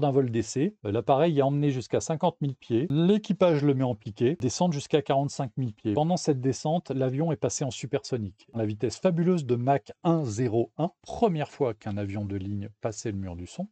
d'un vol d'essai. Euh, l'appareil est emmené jusqu'à 50 000 pieds. L'équipage le met en piqué, descend jusqu'à 45 000 pieds. Pendant cette descente, l'avion est passé en supersonique. La vitesse fabuleuse de Mach 101, première fois qu'un avion de ligne passait le mur du son.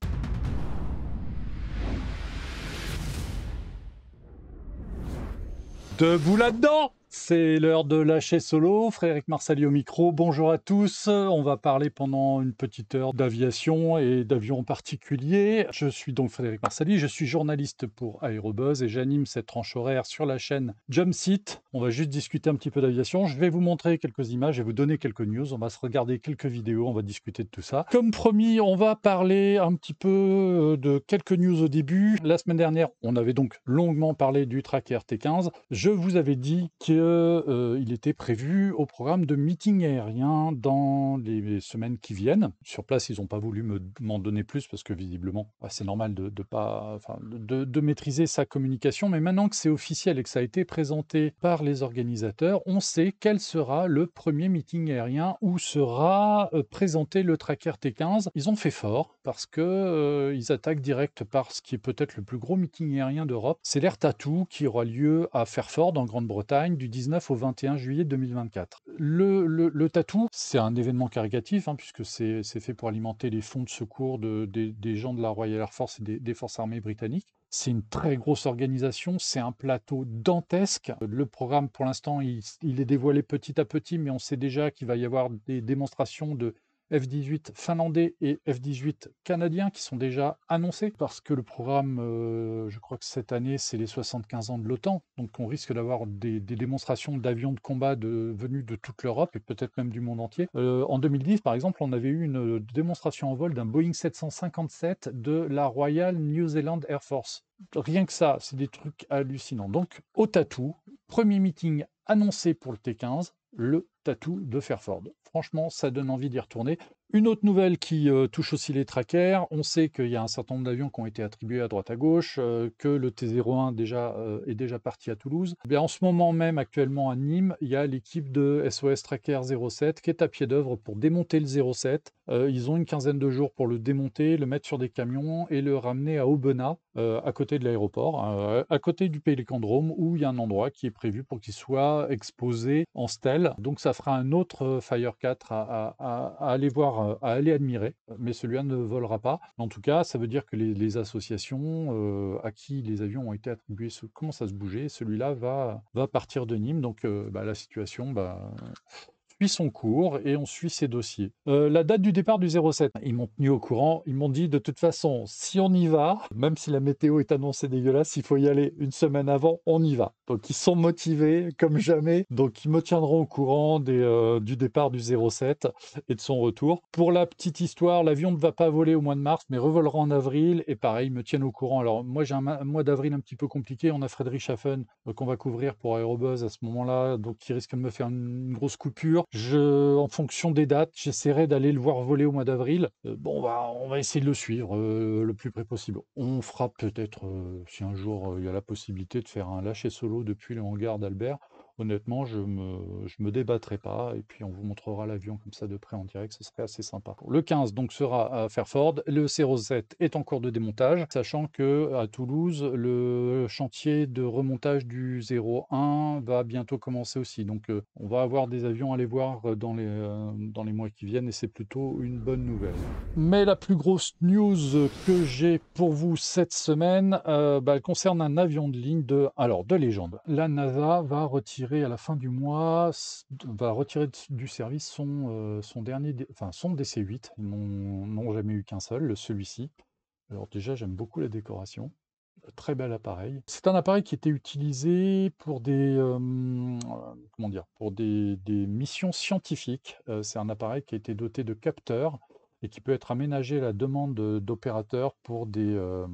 Debout là-dedans c'est l'heure de lâcher solo. Frédéric Marsali au micro. Bonjour à tous. On va parler pendant une petite heure d'aviation et d'avions en particulier. Je suis donc Frédéric Marsali. Je suis journaliste pour Aerobuzz et j'anime cette tranche horaire sur la chaîne Jumpseat. On va juste discuter un petit peu d'aviation. Je vais vous montrer quelques images et vous donner quelques news. On va se regarder quelques vidéos. On va discuter de tout ça. Comme promis, on va parler un petit peu euh, de quelques news au début. La semaine dernière, on avait donc longuement parlé du tracker T15. Je vous avais dit que euh, il était prévu au programme de meeting aérien dans les semaines qui viennent. Sur place, ils n'ont pas voulu m'en donner plus parce que visiblement, bah, c'est normal de, pas, de, de maîtriser sa communication. Mais maintenant que c'est officiel et que ça a été présenté par les organisateurs, on sait quel sera le premier meeting aérien où sera euh, présenté le tracker T15. Ils ont fait fort parce qu'ils euh, attaquent direct par ce qui est peut-être le plus gros meeting aérien d'Europe. C'est l'Air Tattoo qui aura lieu à Fairford en Grande-Bretagne du 19 au 21 juillet 2024. Le, le, tatou, c'est un événement caritatif, hein, puisque c'est fait pour alimenter les fonds de secours de, des, gens de la Royal Air Force et des, des forces armées britanniques. C'est une très grosse organisation, c'est un plateau dantesque. Le programme, pour l'instant, il, il, est dévoilé petit à petit, mais on sait déjà qu'il va y avoir des démonstrations de F-18 finlandais et F-18 canadiens qui sont déjà annoncés parce que le programme, euh, je crois que cette année, c'est les 75 ans de l'OTAN. Donc on risque d'avoir des, démonstrations d'avions de combat de, venus de toute l'Europe et peut-être même du monde entier. Euh, en 2010, par exemple, on avait eu une euh, démonstration en vol d'un Boeing 757 de la Royal New Zealand Air Force. Rien que ça, c'est des trucs hallucinants. Donc, au tatou, premier meeting annoncé pour le T15 le Tatou de Fairford. Franchement, ça donne envie d'y retourner. Une autre nouvelle qui euh, touche aussi les trackers, on sait qu'il y a un certain nombre d'avions qui ont été attribués à droite à gauche, euh, que le T-01 déjà, euh, est déjà parti à Toulouse. Eh en ce moment même, actuellement à Nîmes, il y a l'équipe de SOS Tracker 07 qui est à pied d'œuvre pour démonter le 07. ils ont une quinzaine de jours pour le démonter, le mettre sur des camions et le ramener à Aubenas, à côté de l'aéroport, à côté du drome, où il y a un endroit qui est prévu pour qu'il soit exposé en stèle. Donc ça fera un autre euh, Fire 4 à, aller voir, euh, à aller admirer, euh, mais celui-là ne volera pas. En tout cas, ça veut dire que les, associations à qui les avions ont été attribués commencent à se bouger. Celui-là va, va partir de Nîmes, donc bah, la situation, bah, son cours et on suit ses dossiers. Euh, la date du départ du 07, ils m'ont tenu au courant. Ils m'ont dit de toute façon, si on y va, même si la météo est annoncée dégueulasse, il faut y aller une semaine avant, on y va. Donc ils sont motivés comme jamais. Donc ils me tiendront au courant euh, du départ du 07 et de son retour. Pour la petite histoire, l'avion ne va pas voler au mois de mars, mais revolera en avril. Et pareil, ils me tiennent au courant. Alors moi j'ai un, mois d'avril un petit peu compliqué. On a Frédéric Schaffen euh, qu'on va couvrir pour Aerobuzz à ce moment-là, donc qui risque de me faire une grosse coupure en fonction des dates, j'essaierai d'aller le voir voler au mois d'avril. Euh, bon, on va essayer de le suivre euh, le plus près possible. On fera peut-être, euh, si un jour il y a la possibilité de faire un lâcher solo depuis le hangar d'Albert, Honnêtement, je me, me débattrai pas, et puis on vous montrera l'avion comme ça de près en direct, ce serait assez sympa. Le 15 donc sera à Fairford, le C07 est en cours de démontage, sachant que à Toulouse, le chantier de remontage du 01 va bientôt commencer aussi. Donc euh, on va avoir des avions à aller voir euh, euh, dans les, mois qui viennent, et c'est plutôt une bonne nouvelle. Mais la plus grosse news que j'ai pour vous cette semaine, bah, elle concerne un avion de ligne de, alors, de légende. La NASA va retirer à la fin du mois, va retirer du service son, euh, son dernier, enfin son DC8. Ils n'ont jamais eu qu'un seul, celui-ci. Alors déjà, j'aime beaucoup la décoration. Très bel appareil. C'est un appareil qui était utilisé pour des, euh, comment dire, pour des, des missions scientifiques. Euh, c'est un appareil qui a été doté de capteurs et qui peut être aménagé à la demande d'opérateurs pour, des, euh,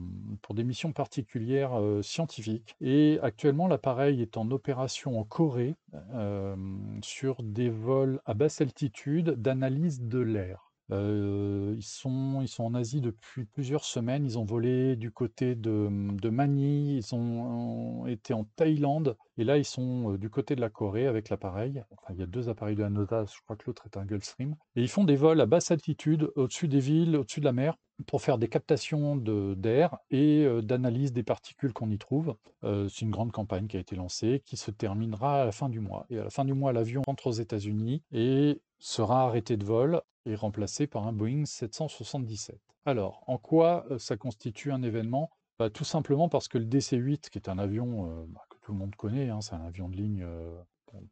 pour des missions particulières euh, scientifiques. Et actuellement, l'appareil est en opération en Corée euh, sur des vols à basse altitude d'analyse de l'air. ils, sont, ils sont en Asie depuis plusieurs semaines. Ils ont volé du côté de, de Manille, ils ont été en Thaïlande, et là, ils sont du côté de la Corée avec l'appareil. Enfin, il y a deux appareils de la NASA, je crois que l'autre est un Gulfstream. Et ils font des vols à basse altitude, au-dessus des villes, au-dessus de la mer, pour faire des captations d'air et d'analyse des particules qu'on y trouve. C'est une grande campagne qui a été lancée, qui se terminera à la fin du mois. Et à la fin du mois, l'avion rentre aux États-Unis et sera arrêté de vol et remplacé par un Boeing 777. Alors, en quoi ça constitue un événement bah, Tout simplement parce que le DC-8, qui est un avion bah, le monde connaît, hein, c'est un avion de ligne euh,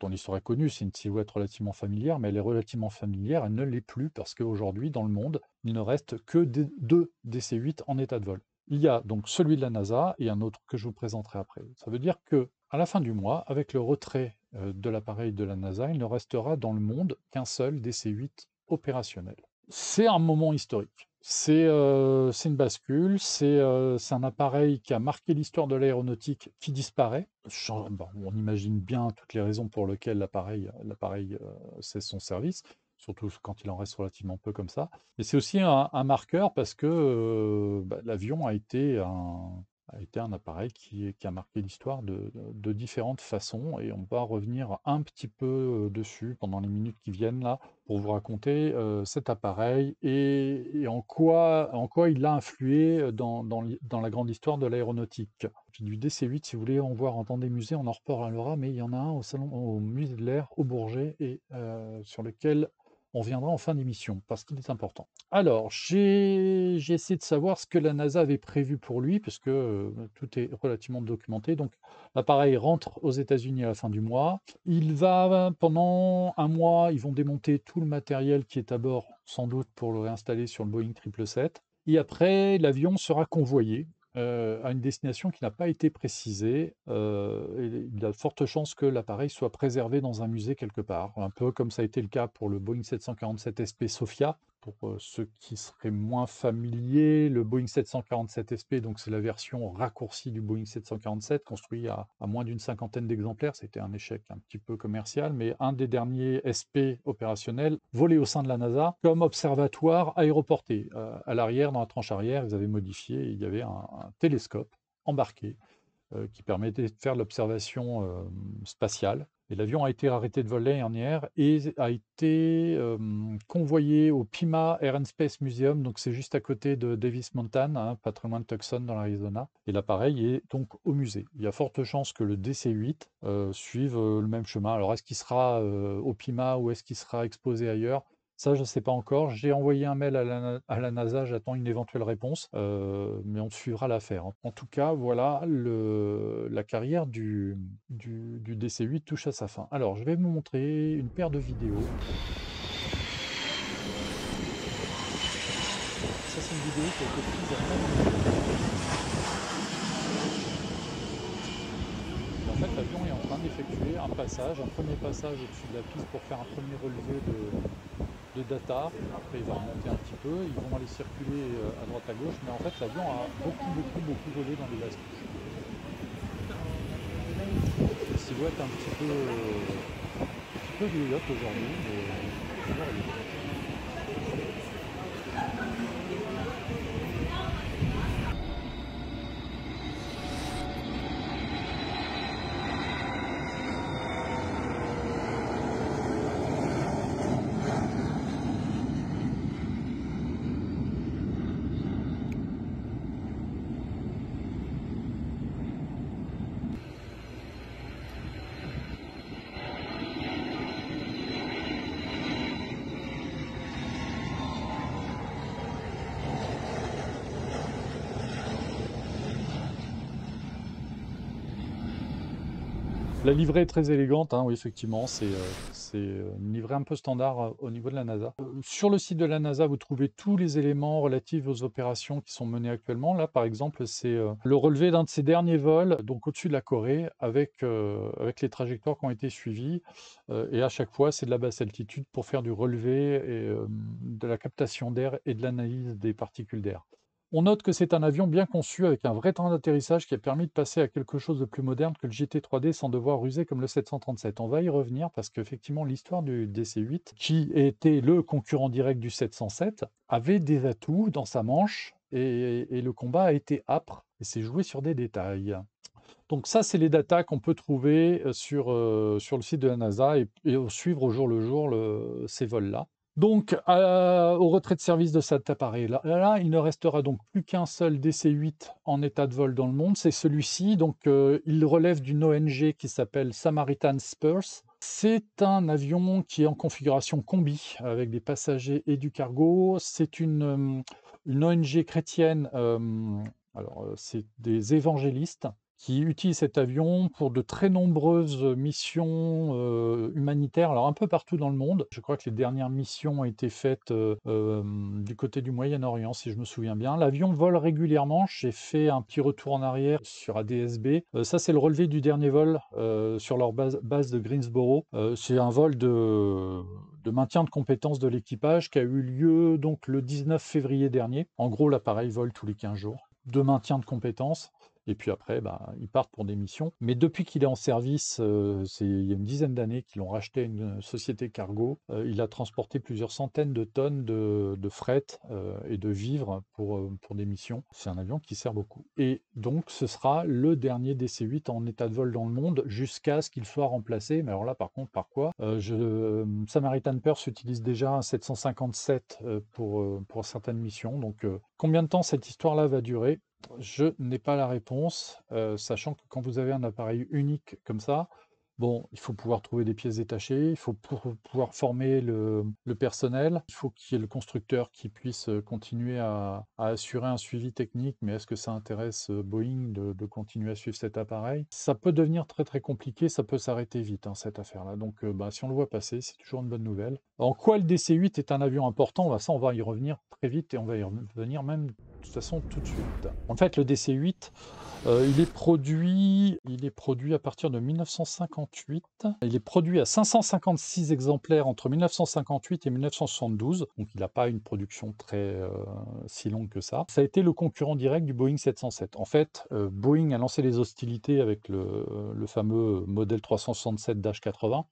dont l'histoire est connue, c'est une silhouette relativement familière, mais elle est relativement familière, elle ne l'est plus parce qu'aujourd'hui, dans le monde, il ne reste que deux DC-8 en état de vol. Il y a donc celui de la NASA et un autre que je vous présenterai après. Ça veut dire que à la fin du mois, avec le retrait euh, de l'appareil de la NASA, il ne restera dans le monde qu'un seul DC-8 opérationnel. C'est un moment historique. Euh, c'est une bascule, euh, c'est un appareil qui a marqué l'histoire de l'aéronautique qui disparaît. on imagine bien toutes les raisons pour lesquelles l'appareil l'appareil euh, cesse son service, surtout quand il en reste relativement peu comme ça. Mais c'est aussi un, marqueur parce que bah, l'avion a été un, a été un appareil qui, qui a marqué l'histoire de, différentes façons et on va revenir un petit peu euh, dessus pendant les minutes qui viennent là pour vous raconter euh, cet appareil et, en, quoi, en quoi il a influé euh, dans, dans, la grande histoire de l'aéronautique. Du DC-8, si vous voulez en voir en des musées, on en reparlera, mais il y en a un au, salon, au musée de l'air au Bourget et sur lequel on viendra en fin d'émission parce qu'il est important. Alors, j'ai essayé de savoir ce que la NASA avait prévu pour lui, puisque euh, tout est relativement documenté. Donc, l'appareil rentre aux États-Unis à la fin du mois. Il va, pendant un mois, ils vont démonter tout le matériel qui est à bord, sans doute pour le réinstaller sur le Boeing 777. Et après, l'avion sera convoyé euh, à une destination qui n'a pas été précisée, euh, il y a de fortes chances que l'appareil soit préservé dans un musée quelque part, un peu comme ça a été le cas pour le Boeing 747 SP Sofia pour euh, ceux qui seraient moins familiers, le Boeing 747 SP, donc c'est la version raccourcie du Boeing 747, construit à, moins d'une cinquantaine d'exemplaires. C'était un échec un petit peu commercial, mais un des derniers SP opérationnels volé au sein de la NASA comme observatoire aéroporté. Euh, à l'arrière, dans la tranche arrière, ils avaient modifié, il y avait un, télescope embarqué euh, qui permettait de faire l'observation spatiale l'avion a été arrêté de vol l'année dernière et a été convoyé au Pima Air and Space Museum. Donc, c'est juste à côté de Davis Mountain, hein, patrimoine patrimoine Tucson dans l'Arizona. Et l'appareil est donc au musée. Il y a forte chance que le DC-8 euh, suive euh, le même chemin. Alors, est-ce qu'il sera euh, au Pima ou est-ce qu'il sera exposé ailleurs ça, je ne sais pas encore. J'ai envoyé un mail à la, NASA, j'attends une éventuelle réponse, euh, mais on suivra l'affaire. Hein. En tout cas, voilà, la carrière du, DC-8 touche à sa fin. Alors, je vais vous montrer une paire de vidéos. Ça, c'est une vidéo qui prise En fait, l'avion est en train d'effectuer un passage, un premier passage au-dessus de la piste pour faire un premier relevé de, de data. Après, il va remonter un petit peu, ils vont aller circuler euh, à droite à gauche, mais en fait, l'avion a beaucoup, beaucoup, beaucoup volé dans les last La silhouette un petit peu, euh, un petit peu vieillotte aujourd'hui, mais euh, La livrée est très élégante, hein, oui, effectivement. C'est euh, euh, une livrée un peu standard euh, au niveau de la NASA. sur le site de la NASA, vous trouvez tous les éléments relatifs aux opérations qui sont menées actuellement. Là, par exemple, c'est le relevé d'un de ces derniers vols, donc au-dessus de la Corée, avec, avec les trajectoires qui ont été suivies. et à chaque fois, c'est de la basse altitude pour faire du relevé et de la captation d'air et de l'analyse des particules d'air. On note que c'est un avion bien conçu avec un vrai temps d'atterrissage qui a permis de passer à quelque chose de plus moderne que le GT3D sans devoir ruser comme le 737. On va y revenir parce qu'effectivement l'histoire du DC-8, qui était le concurrent direct du 707, avait des atouts dans sa manche et, le combat a été âpre et s'est joué sur des détails. Donc ça, c'est les datas qu'on peut trouver euh, sur, euh, sur le site de la NASA et, suivre au jour le jour le, ces vols-là. Donc, euh, au retrait de service de cet appareil-là, il ne restera donc plus qu'un seul DC-8 en état de vol dans le monde. C'est celui-ci. Donc, euh, il relève d'une ONG qui s'appelle Samaritan Spurs. C'est un avion qui est en configuration combi avec des passagers et du cargo. C'est une, euh, ONG chrétienne. alors, c'est des évangélistes qui utilise cet avion pour de très nombreuses missions humanitaires, alors un peu partout dans le monde. Je crois que les dernières missions ont été faites du côté du Moyen-Orient, si je me souviens bien. L'avion vole régulièrement. J'ai fait un petit retour en arrière sur ADSB. ça, c'est le relevé du dernier vol sur leur base, de Greensboro. c'est un vol de, maintien de compétences de l'équipage qui a eu lieu donc le 19 février dernier. En gros, l'appareil vole tous les 15 jours de maintien de compétences. Et puis après, bah, ils partent pour des missions. Mais depuis qu'il est en service, euh, il y a une dizaine d'années qu'ils l'ont racheté à une euh, société cargo. Euh, il a transporté plusieurs centaines de tonnes de, de fret et de vivres pour, pour des missions. C'est un avion qui sert beaucoup. Et donc, ce sera le dernier DC-8 en état de vol dans le monde jusqu'à ce qu'il soit remplacé. Mais alors là, par contre, par quoi je, Samaritan Purse utilise déjà un 757 pour, pour certaines missions. Donc, combien de temps cette histoire-là va durer je n'ai pas la réponse, euh, sachant que quand vous avez un appareil unique comme ça, bon, il faut pouvoir trouver des pièces détachées, il faut pouvoir former le personnel, il faut qu'il y ait le constructeur qui puisse, euh, continuer à assurer un suivi technique, mais est-ce que ça intéresse, euh, Boeing de continuer à suivre cet appareil? Ça peut devenir très, très compliqué, ça peut s'arrêter vite, hein, cette affaire-là, donc bah, si on le voit passer, c'est toujours une bonne nouvelle. En quoi le DC-8 est un avion important? va bah, ça, on va y revenir très vite et on va y revenir même toute façon tout de suite. En fait, le DC-8, euh, il, est produit, il est produit à partir de 1958. Il est produit à 556 exemplaires entre 1958 et 1972. Donc il n'a pas une production très euh, si longue que ça. Ça a été le concurrent direct du Boeing 707. En fait, euh, Boeing a lancé les hostilités avec le, fameux modèle 367-80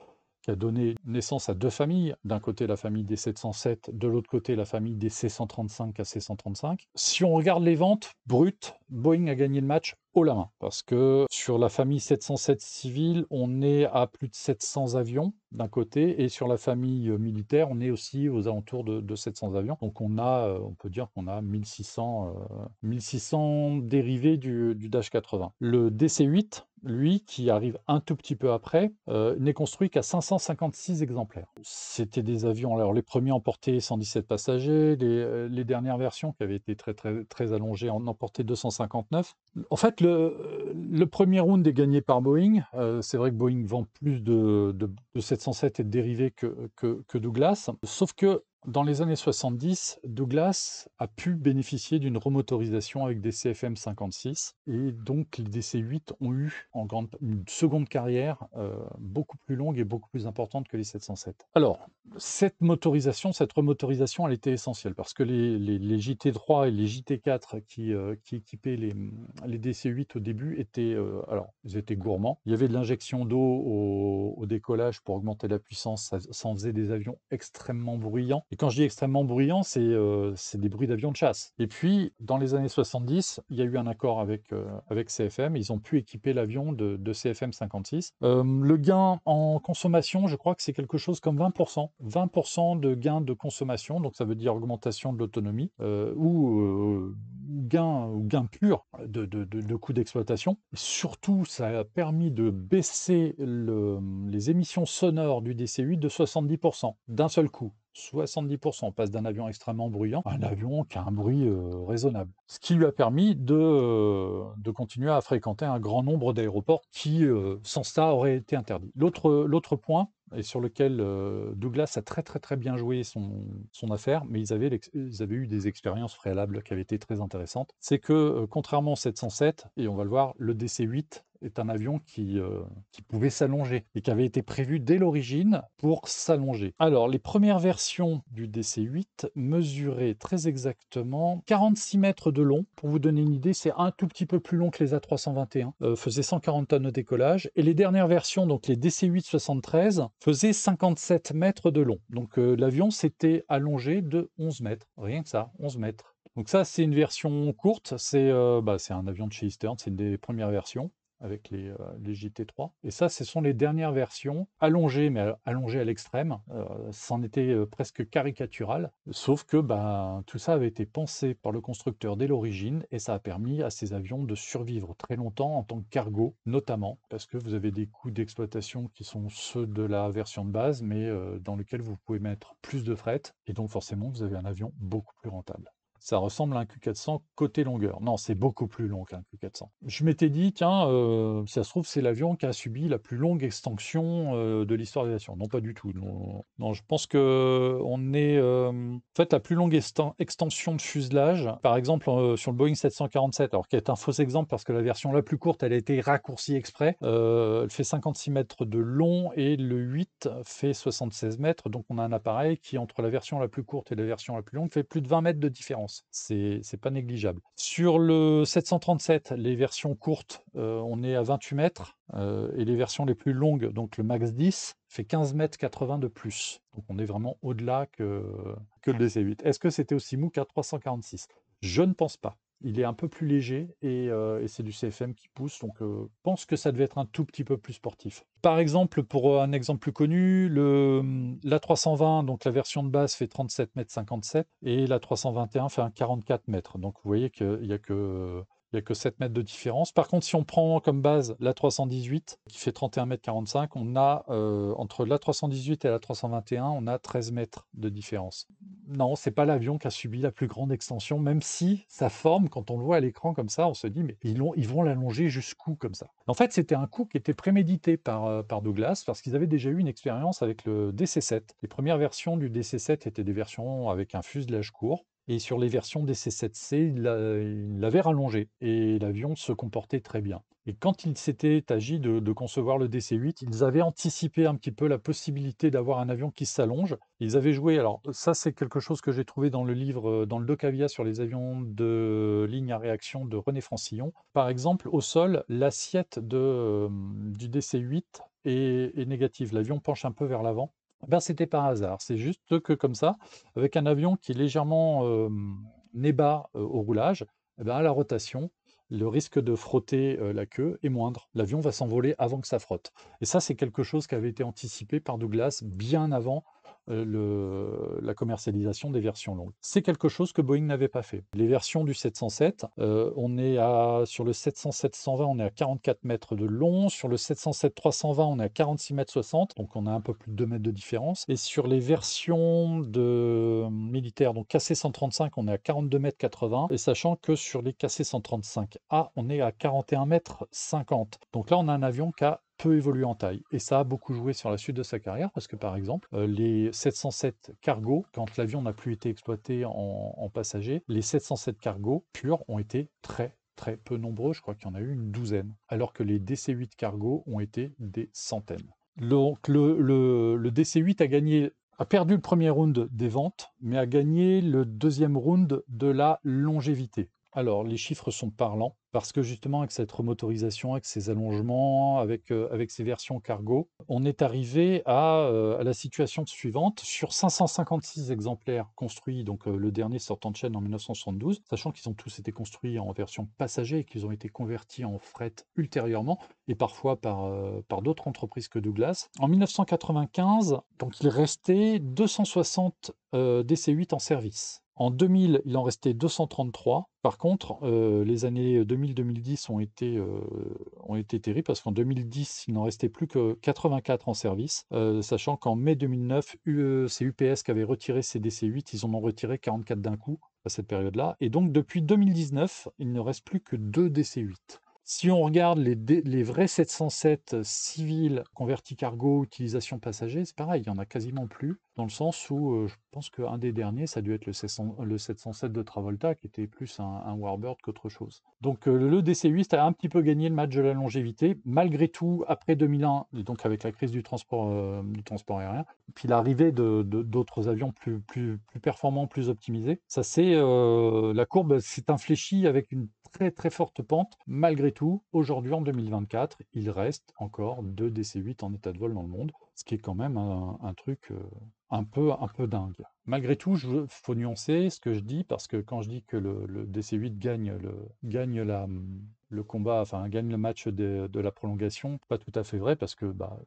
qui a donné naissance à deux familles. D'un côté, la famille des 707, de l'autre côté, la famille des C135 à C135. Si on regarde les ventes brutes, Boeing a gagné le match haut la main. Parce que sur la famille 707 civile, on est à plus de 700 avions d'un côté, et sur la famille euh, militaire, on est aussi aux alentours de, 700 avions. Donc on a, euh, on peut dire qu'on a 1600, 1600 euh, dérivés du, Dash 80. Le DC-8, lui, qui arrive un tout petit peu après, n'est construit qu'à 556 exemplaires. C'était des avions, alors les premiers emportaient 117 passagers, les, les, dernières versions qui avaient été très, très, très allongées en emportaient 259, en fait, le, premier round est gagné par Boeing. Euh, c'est vrai que Boeing vend plus de, 707 et de dérivés que Douglas. Sauf que dans les années 70, Douglas a pu bénéficier d'une remotorisation avec des CFM 56 et donc les DC-8 ont eu en grande, une seconde carrière euh, beaucoup plus longue et beaucoup plus importante que les 707. Alors, cette motorisation, cette remotorisation, elle était essentielle parce que les, JT3 et les JT4 euh, qui, équipaient les, DC-8 au début étaient, euh, alors, ils étaient gourmands. Il y avait de l'injection d'eau au, décollage pour augmenter la puissance, ça en faisait des avions extrêmement bruyants et quand je dis extrêmement bruyant, euh, c'est des bruits d'avions de chasse. Et puis, dans les années 70, il y a eu un accord avec, euh, avec CFM. Ils ont pu équiper l'avion de, CFM 56. Euh, le gain en consommation, je crois que c'est quelque chose comme 20%. 20% de gain de consommation, donc ça veut dire augmentation de l'autonomie ou gain, ou gain pur de, de, coût d'exploitation. Surtout, ça a permis de baisser le, les émissions sonores du DC-8 de 70% d'un seul coup. 70%. passe d'un avion extrêmement bruyant à un avion qui a un bruit euh, raisonnable. Ce qui lui a permis de, euh, de continuer à fréquenter un grand nombre d'aéroports qui, euh, sans ça, auraient été interdits. L'autre point, et sur lequel Douglas a très très très bien joué son, son affaire, mais ils avaient, ils avaient eu des expériences préalables qui avaient été très intéressantes, c'est que, contrairement au 707, et on va le voir, le DC-8 est un avion euh, qui, pouvait s'allonger et qui avait été prévu dès l'origine pour s'allonger. Alors, les premières versions du DC-8 mesuraient très exactement 46 mètres de long. Pour vous donner une idée, c'est un tout petit peu plus long que les A321, euh, faisait 140 tonnes de décollage. Et les dernières versions, donc les DC-8 73, faisaient 57 mètres de long. Donc, euh, l'avion s'était allongé de 11 mètres, rien que ça, 11 mètres. Donc ça, c'est une version courte, euh, bah, c'est un avion de chez Eastern, c'est une des premières versions avec les, euh, JT3. Et ça, ce sont les dernières versions allongées, mais allongées à l'extrême. Euh, c'en était euh, presque caricatural, sauf que ben, tout ça avait été pensé par le constructeur dès l'origine et ça a permis à ces avions de survivre très longtemps en tant que cargo, notamment parce que vous avez des coûts d'exploitation qui sont ceux de la version de base, mais dans lequel vous pouvez mettre plus de fret et donc forcément vous avez un avion beaucoup plus rentable ça ressemble à un Q400 côté longueur. Non, c'est beaucoup plus long qu'un Q400. Je m'étais dit, tiens, euh, si ça se trouve, c'est l'avion qui a subi la plus longue extension euh, de l'histoire de l'aviation. Non, pas du tout. Non, je pense que on est... Euh, en fait, la plus longue extension de fuselage, par exemple, sur le Boeing 747, alors qui est un faux exemple parce que la version la plus courte, elle a été raccourcie exprès, elle fait 56 mètres de long et le 8 fait 76 mètres. Donc, on a un appareil qui, entre la version la plus courte et la version la plus longue, fait plus de 20 mètres de différence. C'est pas négligeable. Sur le 737, les versions courtes, euh, on est à 28 mètres. Euh, et les versions les plus longues, donc le Max 10, fait 15 mètres 80 de plus. Donc on est vraiment au-delà que, que le DC-8. Est-ce que c'était aussi mou qu'un 346 Je ne pense pas il est un peu plus léger et, euh, c'est du CFM qui pousse, donc je euh, pense que ça devait être un tout petit peu plus sportif. Par exemple, pour euh, un exemple plus connu, hum, la 320, donc la version de base fait 37 mètres 57 et la 321 fait un 44 mètres. Donc vous voyez qu'il n'y a que il n'y a que 7 mètres de différence. Par contre, si on prend comme base la 318, qui fait 31 mètres 45, on a euh, entre la 318 et la 321, on a 13 mètres de différence. Non, c'est pas l'avion qui a subi la plus grande extension, même si sa forme, quand on le voit à l'écran comme ça, on se dit, mais ils, vont l'allonger jusqu'où comme ça En fait, c'était un coup qui était prémédité par euh, Douglas, parce qu'ils avaient déjà eu une expérience avec le DC-7. Les premières versions du DC-7 étaient des versions avec un fuselage court. Et sur les versions DC-7C, il l'avaient l'avait rallongé et l'avion se comportait très bien. Et quand il s'était agi de, concevoir le DC-8, ils avaient anticipé un petit peu la possibilité d'avoir un avion qui s'allonge. Ils avaient joué, alors ça c'est quelque chose que j'ai trouvé dans le livre, dans le Docavia sur les avions de ligne à réaction de René Francillon. Par exemple, au sol, l'assiette de, du DC-8 est négative. L'avion penche un peu vers l'avant. Eh ben, c'était par hasard. C'est juste que comme ça, avec un avion qui est légèrement né bas au roulage, eh ben, à la rotation, le risque de frotter la queue est moindre. L'avion va s'envoler avant que ça frotte. Et ça, c'est quelque chose qui avait été anticipé par Douglas bien avant euh, le, la commercialisation des versions longues. C'est quelque chose que Boeing n'avait pas fait. Les versions du 707, euh, on est à, sur le 707-120, on est à 44 mètres de long, sur le 707-320, on est à 46 mètres 60, donc on a un peu plus de 2 mètres de différence. Et sur les versions de hum, militaires, donc KC-135, on est à 42 mètres 80, et sachant que sur les KC-135A, on est à 41 mètres 50. Donc là, on a un avion qui a peu évolué en taille. Et ça a beaucoup joué sur la suite de sa carrière parce que, par exemple, euh, les 707 cargos, quand l'avion n'a plus été exploité en, en passagers, les 707 cargos purs ont été très très peu nombreux, je crois qu'il y en a eu une douzaine, alors que les DC-8 cargos ont été des centaines. Donc le, DC-8 a gagné a perdu le premier round des ventes, mais a gagné le deuxième round de la longévité. Alors, les chiffres sont parlants parce que justement, avec cette remotorisation, avec ces allongements, avec, euh, ces versions cargo, on est arrivé à, euh, la situation suivante. Sur 556 exemplaires construits, donc euh, le dernier sortant de chaîne en 1972, sachant qu'ils ont tous été construits en version passager et qu'ils ont été convertis en fret ultérieurement et parfois par, par d'autres entreprises que Douglas. En 1995, donc il restait 260 DC-8 en service. En 2000, il en restait 233. Par contre, euh, les années 2000-2010 euh, ont, été, terribles parce qu'en 2010, il n'en restait plus que 84 en service, euh, sachant qu'en mai 2009, c'est UPS qui avait retiré ces DC-8, ils en ont retiré 44 d'un coup à cette période-là. Et donc, depuis 2019, il ne reste plus que 2 DC-8. Si on regarde les, vrais 707 euh, civils convertis cargo utilisation passager, c'est pareil, il n'y en a quasiment plus, dans le sens où euh, je pense qu'un des derniers, ça a dû être le, 707 de Travolta, qui était plus un, un Warbird qu'autre chose. Donc euh, le DC-8 a un petit peu gagné le match de la longévité, malgré tout, après 2001, et donc avec la crise du transport, transport aérien, puis l'arrivée d'autres avions plus, plus performants, plus optimisés, ça c'est la courbe s'est infléchie avec une très très forte pente. Malgré tout, aujourd'hui en 2024, il reste encore deux DC-8 en état de vol dans le monde, ce qui est quand même un, truc euh, un peu, un peu dingue. Malgré tout, il faut nuancer ce que je dis, parce que quand je dis que le, DC-8 gagne, le, gagne la, le combat, enfin gagne le match de, la prolongation, pas tout à fait vrai, parce que bah,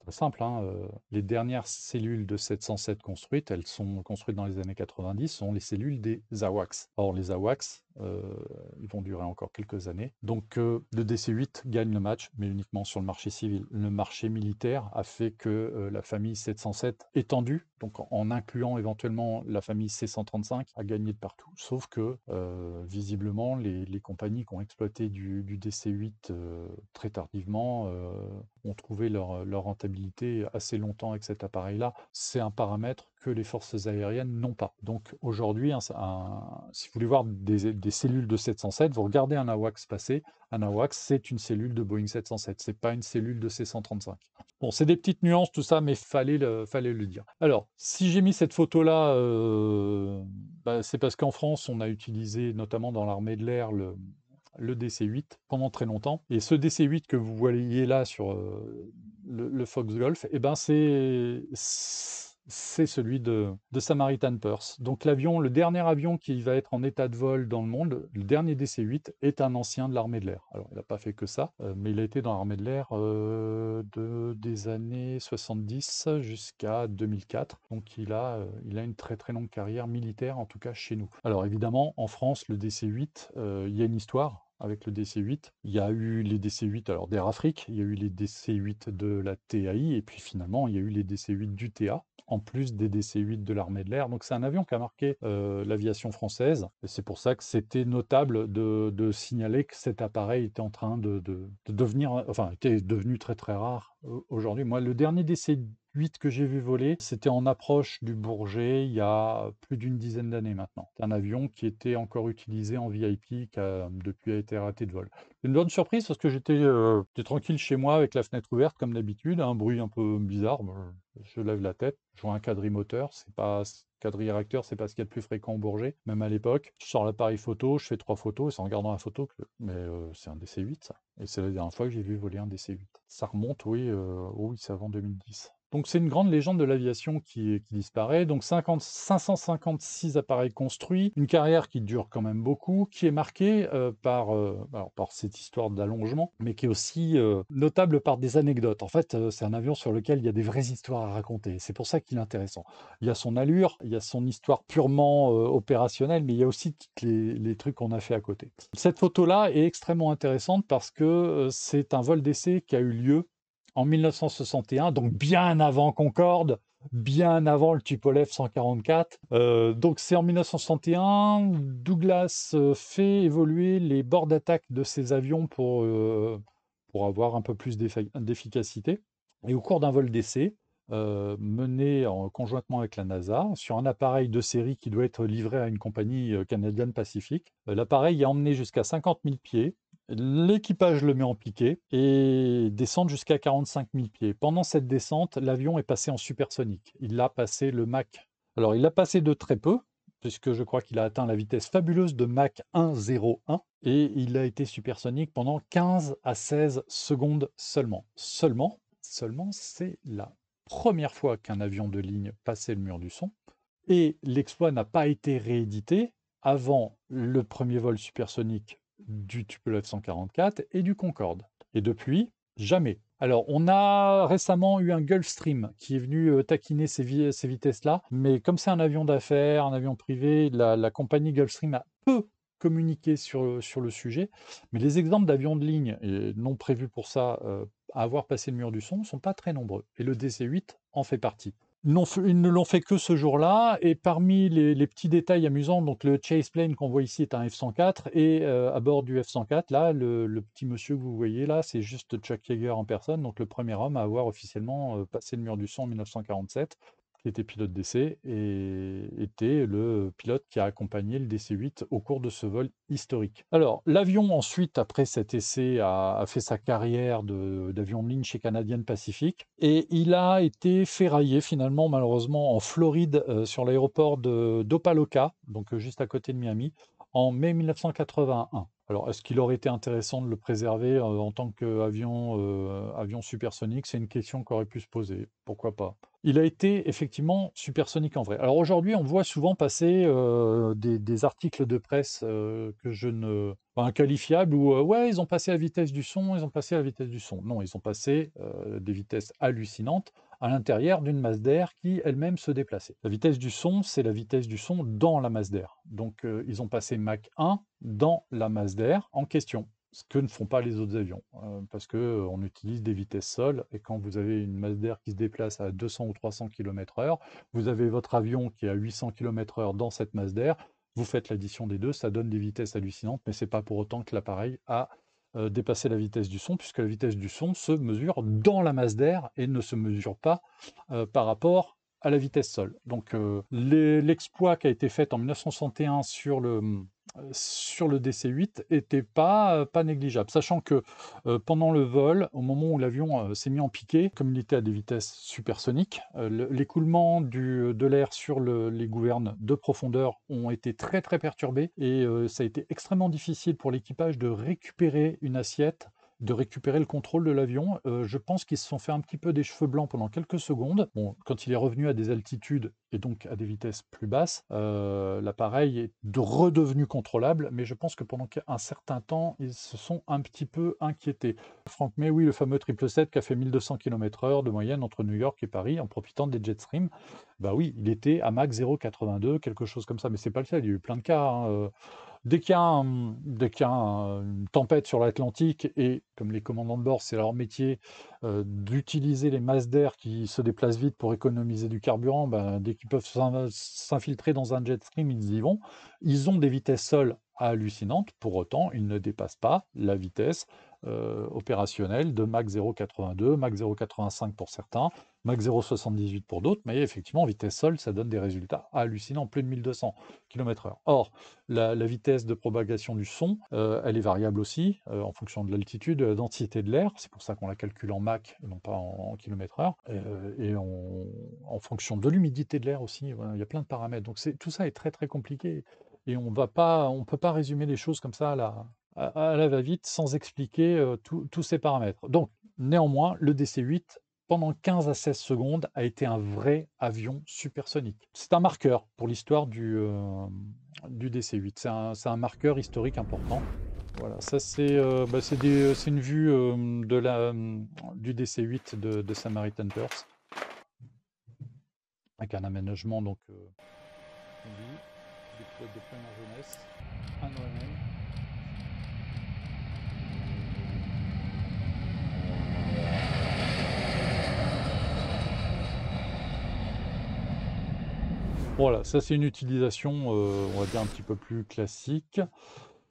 très simple. Hein, euh, les dernières cellules de 707 construites, elles sont construites dans les années 90, sont les cellules des AWACS. Or, les AWACS, euh, ils vont durer encore quelques années. Donc euh, le DC-8 gagne le match, mais uniquement sur le marché civil. Le marché militaire a fait que euh, la famille 707 étendue, donc en incluant éventuellement la famille C-135, a gagné de partout. Sauf que visiblement, les, compagnies qui ont exploité du, DC-8 très tardivement ont trouvé leur rentabilité assez longtemps avec cet appareil-là. C'est un paramètre que les forces aériennes n'ont pas. Donc aujourd'hui, si vous voulez voir des, cellules de 707, vous regardez un AWACS passer, un AWACS c'est une cellule de Boeing 707, c'est pas une cellule de C-135. Bon, c'est des petites nuances tout ça, mais fallait le, fallait le dire. Alors, si j'ai mis cette photo-là, euh, bah, c'est parce qu'en France, on a utilisé, notamment dans l'armée de l'air, le, DC-8 pendant très longtemps. Et ce DC-8 que vous voyez là sur euh, le, Fox Golf, eh ben c'est c'est celui de, Samaritan Purse. Donc l'avion, le dernier avion qui va être en état de vol dans le monde, le dernier DC-8, est un ancien de l'armée de l'air. Alors il n'a pas fait que ça, euh, mais il a été dans l'armée de l'air euh, des années 70 jusqu'à 2004. Donc il a, euh, il a une très très longue carrière militaire, en tout cas chez nous. Alors évidemment, en France, le DC-8, il y a une histoire avec le DC-8. Il y a eu les DC-8 alors d'Air Afrique, il y a eu les DC-8 de la TAI, et puis finalement, il y a eu les DC-8 du TA, en plus des DC-8 de l'armée de l'air. Donc c'est un avion qui a marqué euh, l'aviation française, et c'est pour ça que c'était notable de, signaler que cet appareil était en train de, de devenir, enfin, était devenu très très rare aujourd'hui. Moi, le dernier DC-8 8 que j'ai vu voler, c'était en approche du Bourget il y a plus d'une dizaine d'années maintenant. C'est un avion qui était encore utilisé en VIP, qui depuis a été raté de vol. Une bonne surprise parce que euh, j'étais tranquille chez moi avec la fenêtre ouverte comme d'habitude, un bruit un peu bizarre. Je lève la tête, je vois un quadrimoteur, c'est pas quadriacteur, c'est pas ce qu'il y a de plus fréquent au Bourget, même à l'époque. Je sors l'appareil photo, je fais trois photos, et c'est en regardant la photo que... Mais euh, c'est un DC-8, ça. Et c'est la dernière fois que j'ai vu voler un DC-8. Ça remonte, oui, euh, oh oui, c'est avant 2010. Donc c'est une grande légende de l'aviation qui, disparaît. Donc 556 appareils construits, une carrière qui dure quand même beaucoup, qui est marquée euh, par, euh, par cette histoire d'allongement, mais qui est aussi euh, notable par des anecdotes. En fait, c'est un avion sur lequel il y a des vraies histoires à raconter. C'est pour ça qu'il est intéressant. Il y a son allure, il y a son histoire purement opérationnelle, mais il y a aussi toutes les trucs qu'on a fait à côté. Cette photo-là est extrêmement intéressante parce que c'est un vol d'essai qui a eu lieu en 1961, donc bien avant Concorde, bien avant le Tupolev 144. Euh, donc c'est en 1961, Douglas euh, fait évoluer les bords d'attaque de ses avions pour, euh, pour avoir un peu plus d'efficacité. Et au cours d'un vol d'essai, mené en, conjointement avec la NASA sur un appareil de série qui doit être livré à une compagnie canadienne pacifique. L'appareil est emmené jusqu'à 50 000 pieds L'équipage le met en piqué et descend jusqu'à 45 000 pieds. Pendant cette descente, l'avion est passé en supersonique. Il a passé le Mach. Alors, il a passé de très peu, puisque je crois qu'il a atteint la vitesse fabuleuse de Mach 101 et il a été supersonique pendant 15 à 16 secondes seulement. Seulement, seulement, c'est la première fois qu'un avion de ligne passait le mur du son et l'exploit n'a pas été réédité avant le premier vol supersonique du Tupolev 144 et du Concorde. Et depuis, jamais. Alors, on a récemment eu un Gulfstream qui est venu euh, taquiner ces, vitesses-là, mais comme c'est un avion d'affaires, un avion privé, la, compagnie Gulfstream a peu communiqué sur, le sujet. Mais les exemples d'avions de ligne, non prévus pour ça, euh, à avoir passé le mur du son, ne sont pas très nombreux. Et le DC-8 en fait partie ils ne l'ont fait que ce jour-là. Et parmi les, petits détails amusants, donc le chase plane qu'on voit ici est un F-104. Et euh, à bord du F-104, là, le, petit monsieur que vous voyez là, c'est juste Chuck Yeager en personne, donc le premier homme à avoir officiellement euh, passé le mur du son en 1947 qui était pilote d'essai et était le pilote qui a accompagné le DC-8 au cours de ce vol historique. Alors, l'avion ensuite, après cet essai, a, fait sa carrière d'avion de, ligne chez Canadienne Pacific et il a été ferraillé finalement, malheureusement, en Floride euh, sur l'aéroport d'Opaloka, donc euh, juste à côté de Miami, en mai 1981. Alors, est-ce qu'il aurait été intéressant de le préserver euh, en tant qu'avion euh, avion supersonique C'est une question qu'on aurait pu se poser. Pourquoi pas Il a été effectivement supersonique en vrai. Alors aujourd'hui, on voit souvent passer euh, des, articles de presse que je ne pas où ouais, ils ont passé à vitesse du son, ils ont passé à vitesse du son. Non, ils ont passé des vitesses hallucinantes à l'intérieur d'une masse d'air qui elle-même se déplaçait. La vitesse du son, c'est la vitesse du son dans la masse d'air. Donc euh, ils ont passé Mach 1 dans la masse d'air en question ce que ne font pas les autres avions, euh, parce qu'on euh, utilise des vitesses sol, et quand vous avez une masse d'air qui se déplace à 200 ou 300 km/h, vous avez votre avion qui est à 800 km/h dans cette masse d'air, vous faites l'addition des deux, ça donne des vitesses hallucinantes, mais c'est pas pour autant que l'appareil a euh, dépasser la vitesse du son, puisque la vitesse du son se mesure dans la masse d'air et ne se mesure pas euh, par rapport à la vitesse sol. Donc euh, l'exploit qui a été fait en 1961 sur le hum, euh, sur le DC-8 n'était pas, euh, pas négligeable, sachant que euh, pendant le vol, au moment où l'avion s'est mis en piqué, comme il était à des vitesses supersoniques, l'écoulement de l'air sur les gouvernes de profondeur ont été très très perturbés et ça a été extrêmement difficile pour l'équipage de récupérer une assiette de récupérer le contrôle de l'avion. Euh, je pense qu'ils se sont fait un petit peu des cheveux blancs pendant quelques secondes. quand il est revenu à des altitudes et donc à des vitesses plus basses, euh, l'appareil est redevenu contrôlable, mais je pense que pendant un certain temps, ils se sont un petit peu inquiétés. Franck May, oui, le fameux 777 qui a fait 1200 km/h de moyenne entre New York et Paris en profitant des jet streams. Bah oui, il était à max 0,82, quelque chose comme ça, mais c'est pas le seul, il y a eu plein de cas. Hein, euh. Dès qu'il y a, une tempête sur l'Atlantique, et comme les commandants de bord, c'est leur métier euh, d'utiliser les masses d'air qui se déplacent vite pour économiser du carburant, bah, dès qu'ils peuvent s'infiltrer dans un jet stream, ils y vont. Ils ont des vitesses seules hallucinantes, pour autant, ils ne dépassent pas la vitesse euh, opérationnelle de max 0,82, max 0,85 pour certains. Mac 0,78 pour d'autres, mais effectivement, vitesse sol, ça donne des résultats hallucinants, plus de 1200 km/h. Or, la, vitesse de propagation du son, euh, elle est variable aussi, euh, en fonction de l'altitude, de euh, la densité de l'air, c'est pour ça qu'on la calcule en Mac, et non pas en, km/h, et en fonction de l'humidité de l'air aussi, il y a plein de paramètres. Donc tout ça est très très compliqué, et on ne peut pas résumer les choses comme ça à la, à, à la va-vite sans expliquer tous ces paramètres. Donc, néanmoins, le DC8 pendant 15 à 16 secondes, a été un vrai avion supersonique. C'est un marqueur pour l'histoire du, euh, du DC-8. C'est un, marqueur historique important. Voilà, ça c'est euh, bah, c'est une vue euh, de la, du DC-8 de, de Samaritan Purse. Avec un aménagement donc... Voilà, ça c'est une utilisation, euh, on va dire, un petit peu plus classique.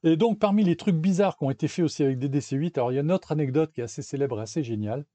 Et donc, parmi les trucs bizarres qui ont été faits aussi avec des DC-8, alors il y a une autre anecdote qui est assez célèbre, assez géniale,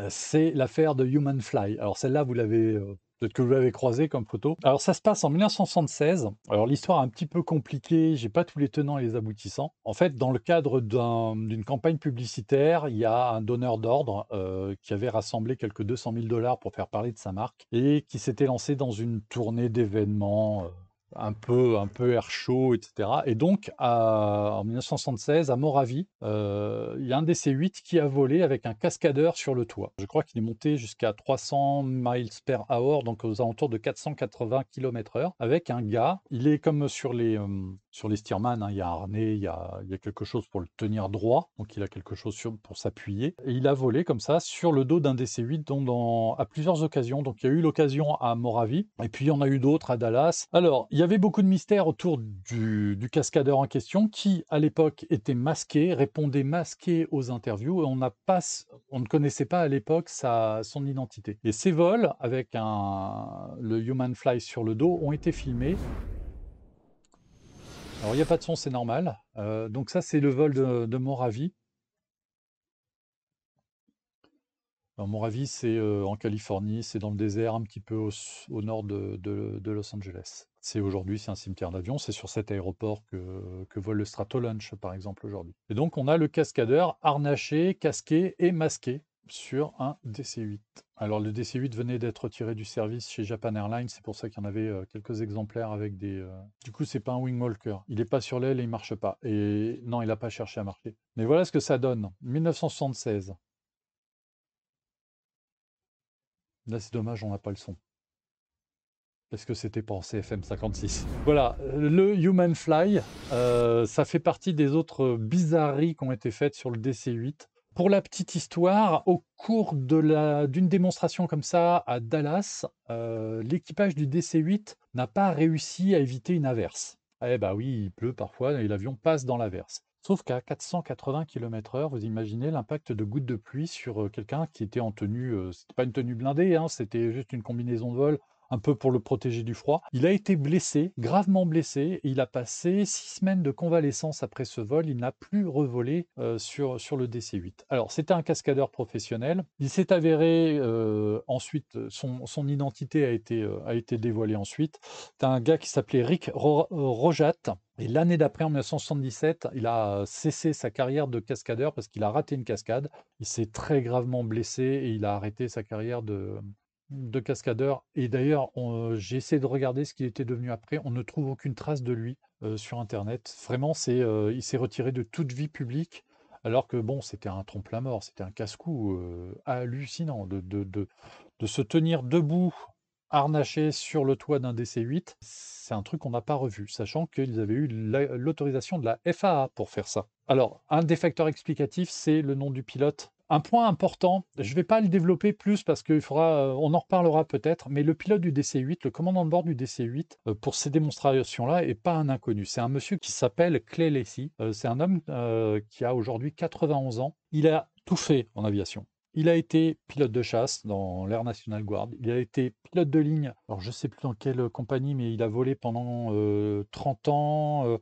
euh, c'est l'affaire de Human Fly. Alors celle-là, vous l'avez euh, Peut-être que vous l'avez croisé comme photo. Alors ça se passe en 1976. Alors l'histoire est un petit peu compliquée, j'ai pas tous les tenants et les aboutissants. En fait, dans le cadre d'une campagne publicitaire, il y a un donneur d'ordre euh, qui avait rassemblé quelques 200 000 dollars pour faire parler de sa marque et qui s'était lancé dans une tournée d'événements. Euh, un peu, un peu air chaud, etc. Et donc, en 1976, à Moravie, euh, il y a un dc 8 qui a volé avec un cascadeur sur le toit. Je crois qu'il est monté jusqu'à 300 miles per hour, donc aux alentours de 480 km/h, avec un gars. Il est comme sur les, euh, sur les hein, il y a un harnais, il y a, quelque chose pour le tenir droit, donc il a quelque chose pour s'appuyer. Et il a volé comme ça sur le dos d'un DC-8 dont dans, à plusieurs occasions. Donc il y a eu l'occasion à Moravie, et puis il y en a eu d'autres à Dallas. Alors, il y avait beaucoup de mystères autour du, cascadeur en question, qui à l'époque était masqué, répondait masqué aux interviews, et on, ne connaissait pas à l'époque son identité. Et ces vols, avec le Human Fly sur le dos, ont été filmés. Alors, il n'y a pas de son, c'est normal. Euh, donc ça, c'est le vol de, de Moravie. c'est euh, en Californie, c'est dans le désert, un petit peu au, nord de, Los Angeles. C'est aujourd'hui, c'est un cimetière d'avion. C'est sur cet aéroport que, que vole le Stratolunch, par exemple, aujourd'hui. Et donc, on a le cascadeur harnaché, casqué et masqué sur un DC-8. Alors le DC-8 venait d'être retiré du service chez Japan Airlines, c'est pour ça qu'il y en avait euh, quelques exemplaires avec des... Euh, du coup, c'est pas un wingwalker. Il n'est pas sur l'aile et il marche pas. Et non, il n'a pas cherché à marcher. Mais voilà ce que ça donne. 1976. Là, c'est dommage, on n'a pas le son. Parce que c'était pas en CFM 56. Voilà, le Human Fly, euh, ça fait partie des autres bizarreries qui ont été faites sur le DC-8. Pour la petite histoire, au cours d'une démonstration comme ça à Dallas, euh, l'équipage du DC-8 n'a pas réussi à éviter une averse. Eh ben oui, il pleut parfois et l'avion passe dans l'averse. Sauf qu'à 480 km/h, vous imaginez l'impact de gouttes de pluie sur euh, quelqu'un qui était en tenue, euh, c'était pas une tenue blindée, hein, c'était juste une combinaison de vol un peu pour le protéger du froid. Il a été blessé, gravement blessé. il a passé six semaines de convalescence après ce vol. Il n'a plus revolé euh, sur, sur le DC-8. Alors, c'était un cascadeur professionnel. Il s'est avéré euh, ensuite, son, identité a été, euh, a été dévoilée ensuite. C'est un gars qui s'appelait Rick Rojat. Et l'année d'après, en 1977, il a cessé sa carrière de cascadeur parce qu'il a raté une cascade. Il s'est très gravement blessé et il a arrêté sa carrière de, de cascadeur. Et d'ailleurs, euh, j'ai essayé de regarder ce qu'il était devenu après. On ne trouve aucune trace de lui euh, sur Internet. Vraiment, c'est, euh, il s'est retiré de toute vie publique. Alors que bon, c'était un trompe-la mort, c'était un casse-cou hallucinant de, de, de, se tenir debout, harnaché sur le toit d'un DC-8. C'est un truc qu'on n'a pas revu, sachant qu'ils avaient eu l'autorisation de la FAA pour faire ça. Alors, un des facteurs explicatifs, c'est le nom du pilote un point important, je ne vais pas le développer plus parce qu'on euh, on en reparlera peut-être, mais le pilote du DC-8, le commandant de bord du DC-8, euh, pour ces démonstrations-là, n'est pas un inconnu. C'est un monsieur qui s'appelle Clay Lacey. Euh, c'est un homme qui a aujourd'hui 91 ans. Il a tout fait en aviation. Il a été pilote de chasse dans l'Air National Guard. Il a été pilote de ligne. Alors, je ne sais plus dans quelle compagnie, mais il a volé pendant 30 ans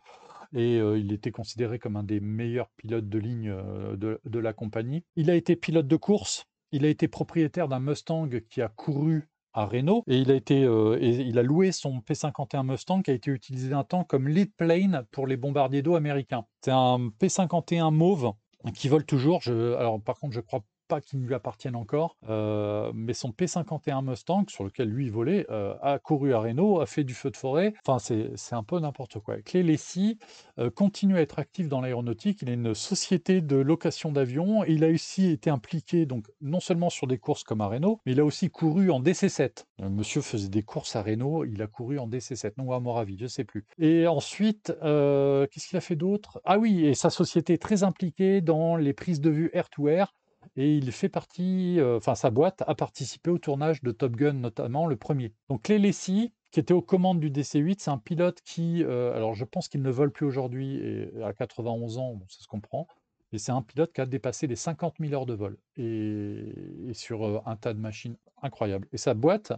et euh, il était considéré comme un des meilleurs pilotes de ligne euh, de, la compagnie. Il a été pilote de course, il a été propriétaire d'un Mustang qui a couru à Renault et il a euh, loué son P51 Mustang qui a été utilisé un temps comme lead plane pour les bombardiers d'eau américains. C'est un P51 mauve qui vole toujours. Je, alors par contre, je crois qui lui appartiennent encore, euh, mais son P51 Mustang, sur lequel lui volait, euh, a couru à Renault, a fait du feu de forêt. Enfin, c'est un peu n'importe quoi. Clé Lessie euh, continue à être actif dans l'aéronautique. Il est une société de location d'avions. Il a aussi été impliqué, donc, non seulement sur des courses comme à Renault, mais il a aussi couru en DC7. monsieur faisait des courses à Renault, il a couru en DC7, non à Moravie, je ne sais plus. Et ensuite, qu'est-ce qu'il a fait d'autre Ah oui, et sa société est très impliquée dans les prises de vue air-to-air. air to air et il fait partie, euh, enfin sa boîte a participé au tournage de Top Gun notamment le premier. Donc Clay qui était aux commandes du DC-8, c'est un pilote qui, euh, alors je pense qu'il ne vole plus aujourd'hui et à 91 ans, bon, ça se comprend, mais c'est un pilote qui a dépassé les 50 000 heures de vol et, sur euh, un tas de machines incroyables. Et sa boîte,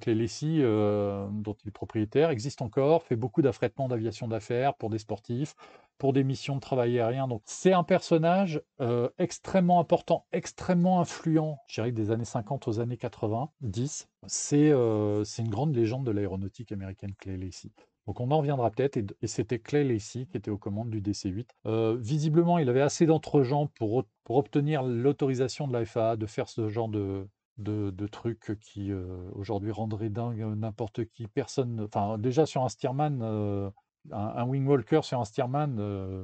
Clay dont il est propriétaire, existe encore, fait beaucoup d'affrètement d'aviation d'affaires pour des sportifs, pour des missions de travail aérien. Donc c'est un personnage euh, extrêmement important, extrêmement influent, je dirais des années 50 aux années 80, 10. C'est euh, c'est une grande légende de l'aéronautique américaine, Clay Lacey. Donc on en reviendra peut-être, et, c'était Clay Lacey qui était aux commandes du DC-8. Euh, visiblement, il avait assez d'entre-gens pour, obtenir l'autorisation de la FAA de faire ce genre de, de, trucs qui aujourd'hui rendrait dingue n'importe qui, personne. Enfin, déjà sur un Stearman, un, wing walker sur un steerman, euh,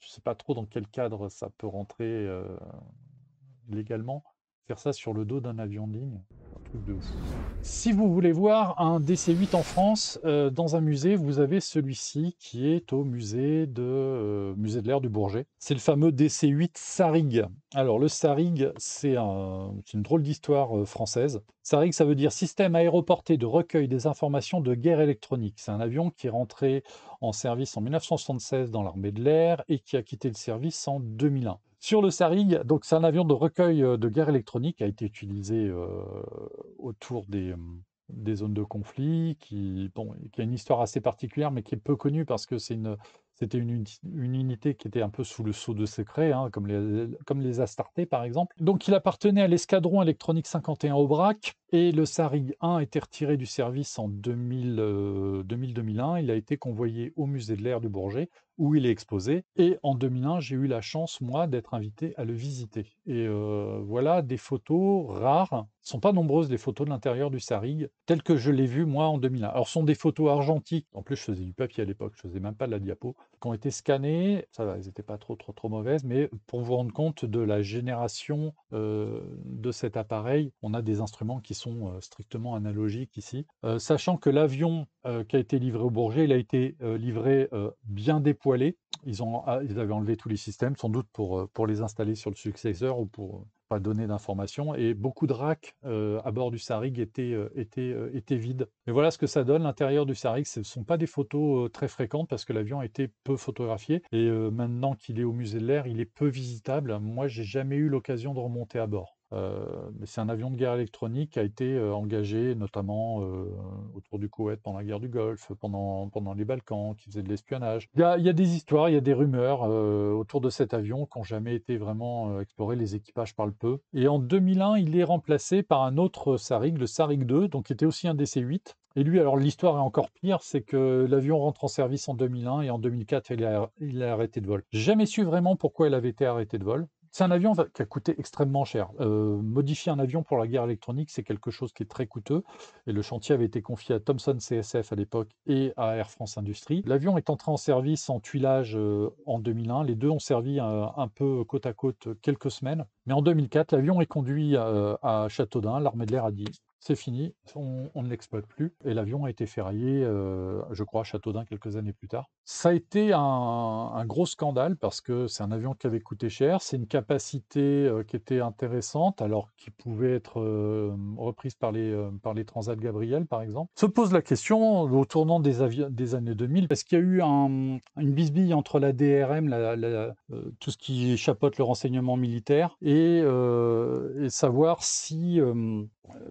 je ne sais pas trop dans quel cadre ça peut rentrer euh, légalement. Faire ça sur le dos d'un avion de ligne, un truc de Si vous voulez voir un DC-8 en France, euh, dans un musée, vous avez celui-ci qui est au musée de, musée de l'air du Bourget. C'est le fameux DC-8 Sarig. Alors le Sarig, c'est une drôle d'histoire française. Sarig, ça veut dire système aéroporté de recueil des informations de guerre électronique. C'est un avion qui est rentré en service en 1976 dans l'armée de l'air et qui a quitté le service en 2001. Sur le Sarig, donc c'est un avion de recueil euh, de guerre électronique qui a été utilisé euh, autour euh, des, zones de conflit, qui, qui a une histoire assez particulière mais qui est peu connue parce que c'est une c'était une, unité qui était un peu sous le sceau de secret, hein, comme, les, comme Astartés par exemple. Donc il appartenait à l'escadron électronique 51 Brac. et le SARI 1 été retiré du service en 2000, 2001 euh, il a été convoyé au musée de l'air du Bourget où il est exposé. Et en 2001, j'ai eu la chance, moi, d'être invité à le visiter. Et euh, voilà, des photos rares. Ce sont pas nombreuses les photos de l'intérieur du Sarig, telles que je l'ai vu, moi, en 2001. Alors, ce sont des photos argentiques. En plus, je faisais du papier à l'époque, je faisais même pas de la diapo, qui ont été scannées. Ça va, elles n'étaient pas trop, trop, trop mauvaises, mais pour vous rendre compte de la génération euh, de cet appareil, on a des instruments qui sont euh, strictement analogiques ici. sachant que l'avion qui a été livré au Bourget, il a été livré bien points. Ils, ont, ah, avaient enlevé tous les systèmes, sans doute pour, euh, les installer sur le successeur ou pour euh, pas donner d'informations. Et beaucoup de racks euh, à bord du Sarig étaient, vides. Mais voilà ce que ça donne. L'intérieur du Sarig, ce ne sont pas des photos très fréquentes parce que l'avion a été peu photographié. Et maintenant qu'il est au musée de l'air, il est peu visitable. Moi, j'ai jamais eu l'occasion de remonter à bord. Euh, c'est un avion de guerre électronique qui a été euh, engagé notamment euh, autour du Koweït pendant la guerre du Golfe, pendant, pendant les Balkans, qui faisait de l'espionnage. Il, il y, a, des histoires, il y a des rumeurs autour de cet avion qui n'ont jamais été vraiment explorées, les équipages parlent peu. Et en 2001, il est remplacé par un autre Sarig, le Sarig 2, donc qui était aussi un DC-8. Et lui, alors l'histoire est encore pire, c'est que l'avion rentre en service en 2001 et en 2004, il a, il a arrêté de vol. Jamais su vraiment pourquoi il avait été arrêté de vol. C'est un avion qui a coûté extrêmement cher. Euh, modifier un avion pour la guerre électronique, c'est quelque chose qui est très coûteux. Et le chantier avait été confié à Thomson CSF à l'époque et à Air France Industrie. L'avion est entré en service en tuilage euh, en 2001. Les deux ont servi euh, un, peu côte à côte quelques semaines. Mais en 2004, l'avion est conduit à, à Châteaudun. L'armée de l'air a dit c'est fini, on, ne l'exploite plus. Et l'avion a été ferraillé, euh, je crois, à Châteaudun quelques années plus tard. Ça a été un, gros scandale parce que c'est un avion qui avait coûté cher, c'est une capacité euh, qui était intéressante, alors qui pouvait être euh, reprise par les, par les Transat Gabriel, par exemple. Se pose la question, au tournant des, des années 2000, parce qu'il y a eu une bisbille entre la DRM, tout ce qui chapeaute le renseignement militaire, et savoir si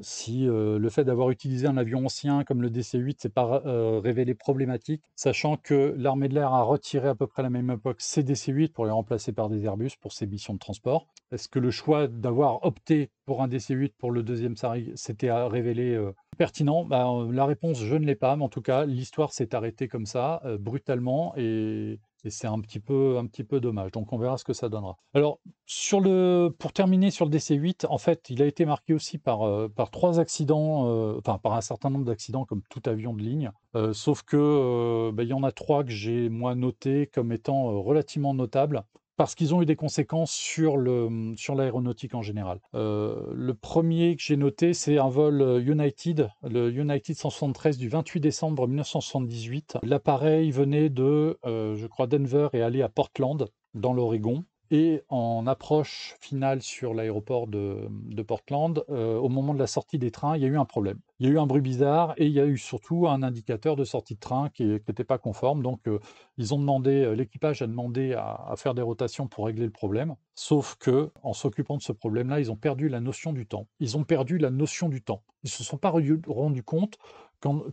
si euh, le fait d'avoir utilisé un avion ancien comme le DC-8 s'est pas euh, révélé problématique, sachant que l'armée de l'air a retiré à peu près à la même époque ses DC-8 pour les remplacer par des Airbus pour ses missions de transport. Est-ce que le choix d'avoir opté pour un DC-8 pour le deuxième SARI s'était euh, révélé pertinent bah, La réponse, je ne l'ai pas, mais en tout cas, l'histoire s'est arrêtée comme ça, brutalement, et et c'est un petit peu un petit peu dommage. Donc on verra ce que ça donnera. Alors sur le pour terminer sur le DC8, en fait, il a été marqué aussi par euh, trois accidents, euh, enfin par un certain nombre d'accidents comme tout avion de ligne. Euh, sauf que bah, il y en a trois que j'ai moi noté comme étant relativement notables parce qu'ils ont eu des conséquences sur le sur l'aéronautique en général. Euh, le premier que j'ai noté, c'est un vol euh, United, le United 173 du 28 décembre 1978. L'appareil venait de, euh, je crois, Denver et allait à Portland dans l'Oregon. Et en approche finale sur l'aéroport de, Portland, euh, au moment de la sortie des trains, il y a eu un problème. Il y a eu un bruit bizarre et il y a eu surtout un indicateur de sortie de train qui n'était pas conforme. Donc, euh, ils ont demandé, euh, l'équipage a demandé à, faire des rotations pour régler le problème. Sauf que, en s'occupant de ce problème-là, ils ont perdu la notion du temps. Ils ont perdu la notion du temps. Ils se sont pas rendu compte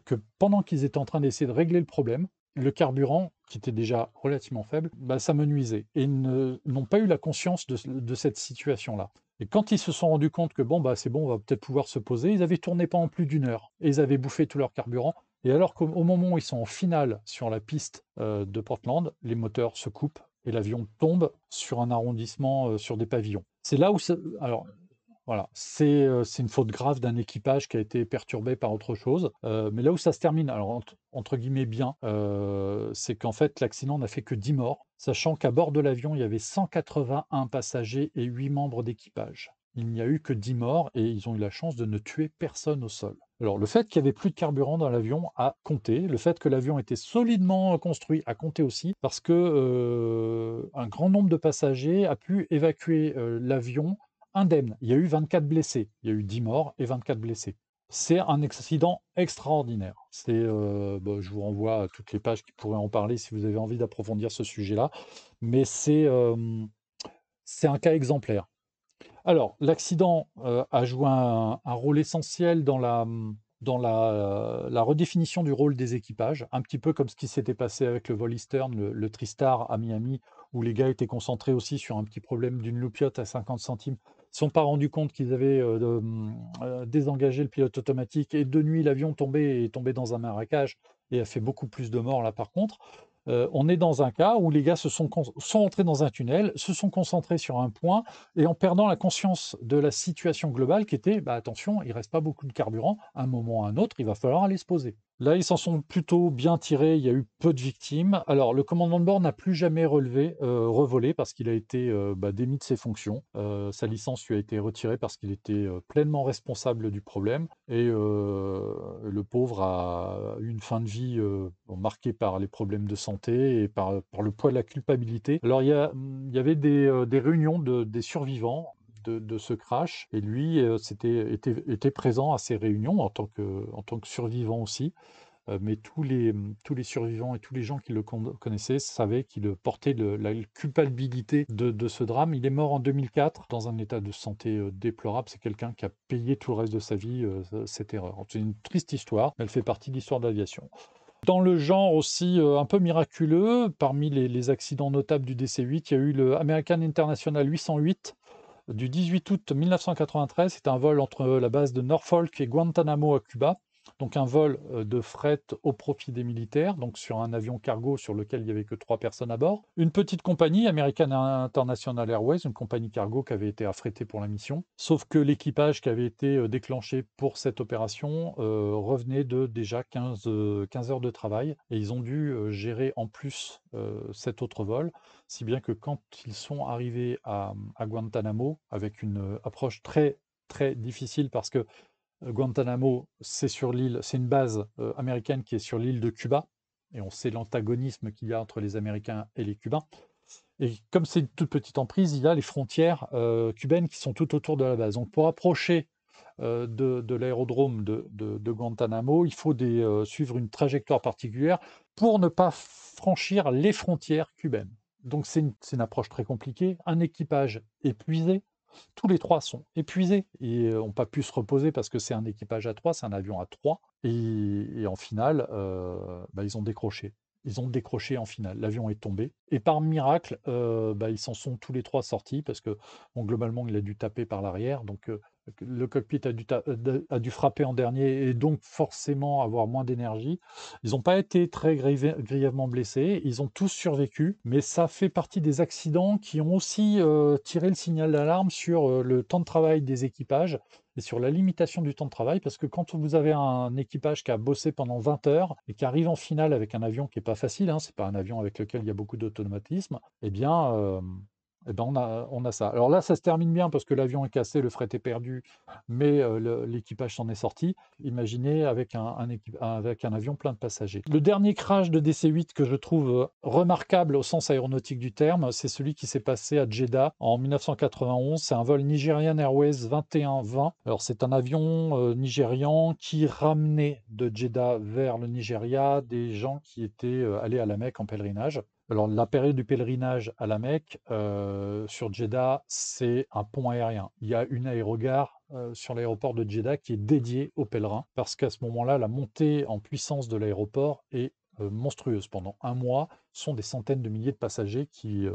que pendant qu'ils étaient en train d'essayer de régler le problème, le carburant qui était déjà relativement faible, bah, ça me nuisait. Et n'ont pas eu la conscience de, cette situation-là. Et quand ils se sont rendus compte que bon, bah, c'est bon, on va peut-être pouvoir se poser, ils avaient tourné pas en plus d'une heure et ils avaient bouffé tout leur carburant. Et alors qu'au moment où ils sont en finale sur la piste euh, de Portland, les moteurs se coupent et l'avion tombe sur un arrondissement, euh, sur des pavillons. C'est là où, alors, voilà, euh, c'est une faute grave d'un équipage qui a été perturbé par autre chose. Euh, mais là où ça se termine, alors entre, guillemets bien, euh, c'est qu'en fait l'accident n'a fait que 10 morts, sachant qu'à bord de l'avion, il y avait 181 passagers et 8 membres d'équipage. Il n'y a eu que 10 morts et ils ont eu la chance de ne tuer personne au sol. Alors le fait qu'il n'y avait plus de carburant dans l'avion a compté, le fait que l'avion était solidement construit a compté aussi, parce que un grand nombre de passagers a pu évacuer l'avion indemne. Il y a eu 24 blessés. Il y a eu 10 morts et 24 blessés. C'est un accident extraordinaire. Euh, bah, je vous renvoie à toutes les pages qui pourraient en parler si vous avez envie d'approfondir ce sujet-là. Mais c'est, euh, un cas exemplaire. Alors, l'accident euh, a joué un, rôle essentiel dans la, dans la, la, redéfinition du rôle des équipages, un petit peu comme ce qui s'était passé avec le vol Eastern, le, le Tristar à Miami, où les gars étaient concentrés aussi sur un petit problème d'une loupiote à 50 centimes sont pas rendus compte qu'ils avaient euh, hum, euh, désengagé le pilote automatique et de nuit l'avion tombé est tombé dans un marécage et a fait beaucoup plus de morts là par contre. Euh, on est dans un cas où les gars se sont, sont entrés dans un tunnel, se sont concentrés sur un point et en perdant la conscience de la situation globale qui était bah, attention, il reste pas beaucoup de carburant, à un moment ou à un autre, il va falloir aller se poser. Là, ils s'en sont plutôt bien tirés, il y a eu peu de victimes. Alors, le commandant de bord n'a plus jamais relevé, euh, revolé parce qu'il a été euh, bah, démis de ses fonctions. Euh, sa licence lui a été retirée parce qu'il était pleinement responsable du problème. Et le pauvre a une fin de vie marquée par les problèmes de santé et par, le poids de la culpabilité. Alors, il y, avait des, réunions des survivants de, ce crash. Et lui euh, était, était, présent à ces réunions en tant que, en tant que survivant aussi. Euh, mais tous les, tous les survivants et tous les gens qui le connaissaient savaient qu'il portait la culpabilité de, ce drame. Il est mort en 2004 dans un état de santé euh, déplorable. C'est quelqu'un qui a payé tout le reste de sa vie cette erreur. C'est une triste histoire, mais elle fait partie de l'histoire de l'aviation. Dans le genre aussi un peu miraculeux, parmi les, les, accidents notables du DC-8, il y a eu le American International 808 du 18 août 1993. c'est un vol entre la base de Norfolk et Guantanamo à Cuba donc un vol euh, de fret au profit des militaires, donc sur un avion cargo sur lequel il n'y avait que trois personnes à bord. Une petite compagnie, American International Airways, une compagnie cargo qui avait été affrétée pour la mission. Sauf que l'équipage qui avait été euh, déclenché pour cette opération euh, revenait de déjà 15, 15 heures de travail et ils ont dû gérer en plus cet autre vol, si bien que quand ils sont arrivés à, à Guantanamo avec une approche très très difficile parce que Guantanamo, c'est sur l'île, c'est une base euh, américaine qui est sur l'île de Cuba, et on sait l'antagonisme qu'il y a entre les Américains et les Cubains. Et comme c'est une toute petite emprise, il y a les frontières euh, cubaines qui sont tout autour de la base. Donc pour approcher euh, de, l'aérodrome de, Guantanamo, il faut suivre une trajectoire particulière pour ne pas franchir les frontières cubaines. Donc c'est une approche très compliquée, un équipage épuisé, tous les trois sont épuisés et n'ont euh, pas pu se reposer parce que c'est un équipage à trois, c'est un avion à trois. Et, en finale, euh, bah, ils ont décroché. Ils ont décroché en finale. L'avion est tombé. Et par miracle, euh, bah, ils s'en sont tous les trois sortis parce que globalement, il a dû taper par l'arrière. Donc, le cockpit a dû, euh, a dû, frapper en dernier et donc forcément avoir moins d'énergie. Ils n'ont pas été très grièvement blessés, ils ont tous survécu, mais ça fait partie des accidents qui ont aussi euh, tiré le signal d'alarme sur euh, le temps de travail des équipages et sur la limitation du temps de travail, parce que quand vous avez un équipage qui a bossé pendant 20 heures et qui arrive en finale avec un avion qui n'est pas facile, hein, c'est pas un avion avec lequel il y a beaucoup d'automatisme, eh bien, et eh ben on, a, ça. Alors là, ça se termine bien parce que l'avion est cassé, le fret est perdu, mais euh, l'équipage s'en est sorti. Imaginez avec un, avec un avion plein de passagers. Le dernier crash de DC-8 que je trouve remarquable au sens aéronautique du terme, c'est celui qui s'est passé à Jeddah en 1991. C'est un vol Nigerian Airways 2120. Alors c'est un avion euh, nigérian qui ramenait de Jeddah vers le Nigeria des gens qui étaient euh, allés à la Mecque en pèlerinage. Alors, la période du pèlerinage à la Mecque, euh, sur Jeddah, c'est un pont aérien. Il y a une aérogare euh, sur l'aéroport de Jeddah qui est dédiée aux pèlerins, parce qu'à ce moment-là, la montée en puissance de l'aéroport est euh, monstrueuse. Pendant un mois, ce sont des centaines de milliers de passagers qui,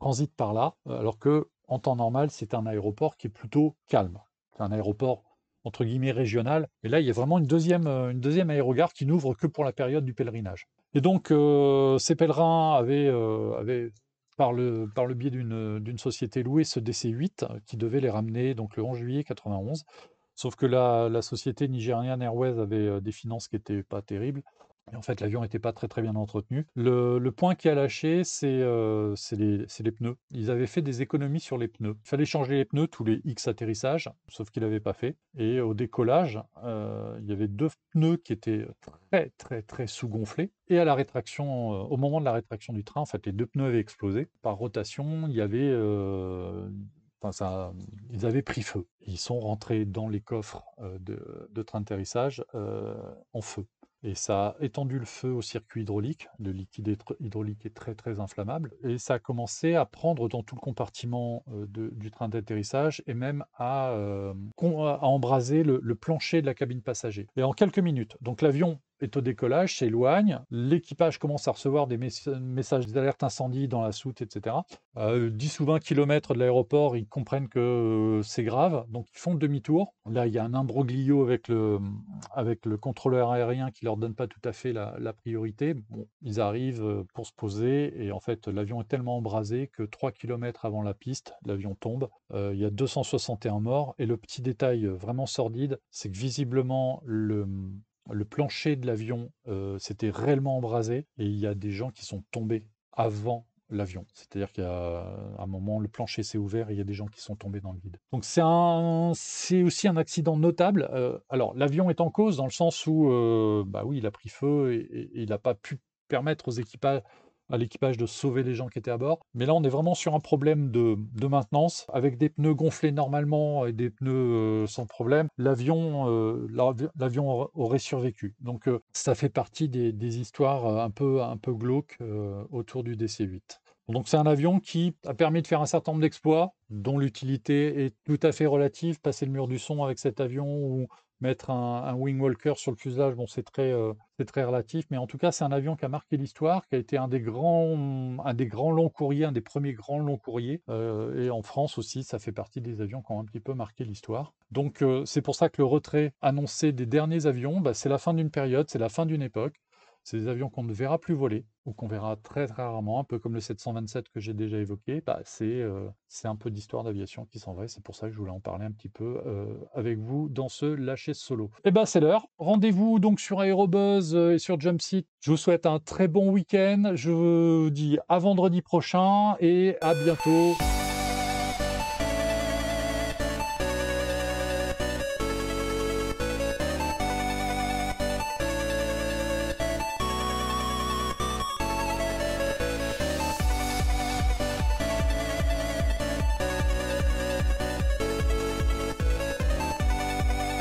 transitent par là, alors que en temps normal, c'est un aéroport qui est plutôt calme. C'est un aéroport entre guillemets régional. Mais là, il y a vraiment une deuxième aérogare qui n'ouvre que pour la période du pèlerinage. Et donc, euh, ces pèlerins avaient, euh, par, le, biais d'une société louée, ce DC-8 qui devait les ramener donc, le 11 juillet 91. Sauf que la, la société nigériane Airways avait euh, des finances qui n'étaient pas terribles en fait, l'avion n'était pas très très bien entretenu. Le, point qui a lâché, euh, c'est les, pneus. Ils avaient fait des économies sur les pneus. Il fallait changer les pneus tous les X atterrissages, sauf qu'ils l'avaient pas fait. Et au décollage, euh, il y avait deux pneus qui étaient très très très sous-gonflés. Et à la rétraction, euh, au moment de la rétraction du train, en fait, les deux pneus avaient explosé. Par rotation, il y avait ils avaient pris feu. Ils sont rentrés dans les coffres de, train d'atterrissage en feu. Et ça a étendu le feu au circuit hydraulique. Le liquide hydraulique est très très inflammable. Et ça a commencé à prendre dans tout le compartiment euh, du train d'atterrissage et même euh, à, embraser le, le, plancher de la cabine passager. Et en quelques minutes, donc l'avion au décollage, s'éloigne, l'équipage commence à recevoir des messages d'alerte incendie dans la soute, etc. 10 euh, ou 20 km de l'aéroport, ils comprennent que euh, c'est grave, donc ils font demi-tour. Là, il y a un imbroglio avec le, avec le contrôleur aérien qui leur donne pas tout à fait la, priorité. Bon, ils arrivent euh, pour se poser et en fait, l'avion est tellement embrasé que 3 km avant la piste, l'avion tombe. il y a 261 morts et le petit détail vraiment sordide, c'est que visiblement, le, le plancher de l'avion euh, s'était réellement embrasé et il y a des gens qui sont tombés avant l'avion. C'est-à-dire qu'à un moment, le plancher s'est ouvert et il y a des gens qui sont tombés dans le vide. Donc c'est un, c'est aussi un accident notable. Euh, alors l'avion est en cause dans le sens où, euh, bah oui, il a pris feu et, et il n'a pas pu permettre aux équipages à l'équipage de sauver les gens qui étaient à bord. Mais là, on est vraiment sur un problème de, maintenance, avec des pneus gonflés normalement et des pneus euh, sans problème. L'avion euh, aurait survécu. Donc, euh, ça fait partie des, histoires un peu, un peu glauques autour du DC-8. Donc c'est un avion qui a permis de faire un certain nombre d'exploits, dont l'utilité est tout à fait relative. Passer le mur du son avec cet avion ou Mettre un, wing walker sur le fuselage, bon, c'est très, euh, très relatif, mais en tout cas, c'est un avion qui a marqué l'histoire, qui a été un des grands, un des grands longs courriers, un des premiers grands longs courriers. Euh, et en France aussi, ça fait partie des avions qui ont un petit peu marqué l'histoire. Donc, euh, c'est pour ça que le retrait annoncé des derniers avions, bah, c'est la fin d'une période, c'est la fin d'une époque. C'est des avions qu'on ne verra plus voler ou qu'on verra très très rarement, un peu comme le 727 que j'ai déjà évoqué. Bah, euh, c'est un peu d'histoire d'aviation qui s'en va. C'est pour ça que je voulais en parler un petit peu euh, avec vous dans ce lâcher solo. Et eh ben c'est l'heure. Rendez-vous donc sur Aerobuzz euh, et sur Jumpseat. Je vous souhaite un très bon week-end. Je vous dis à vendredi prochain et à bientôt.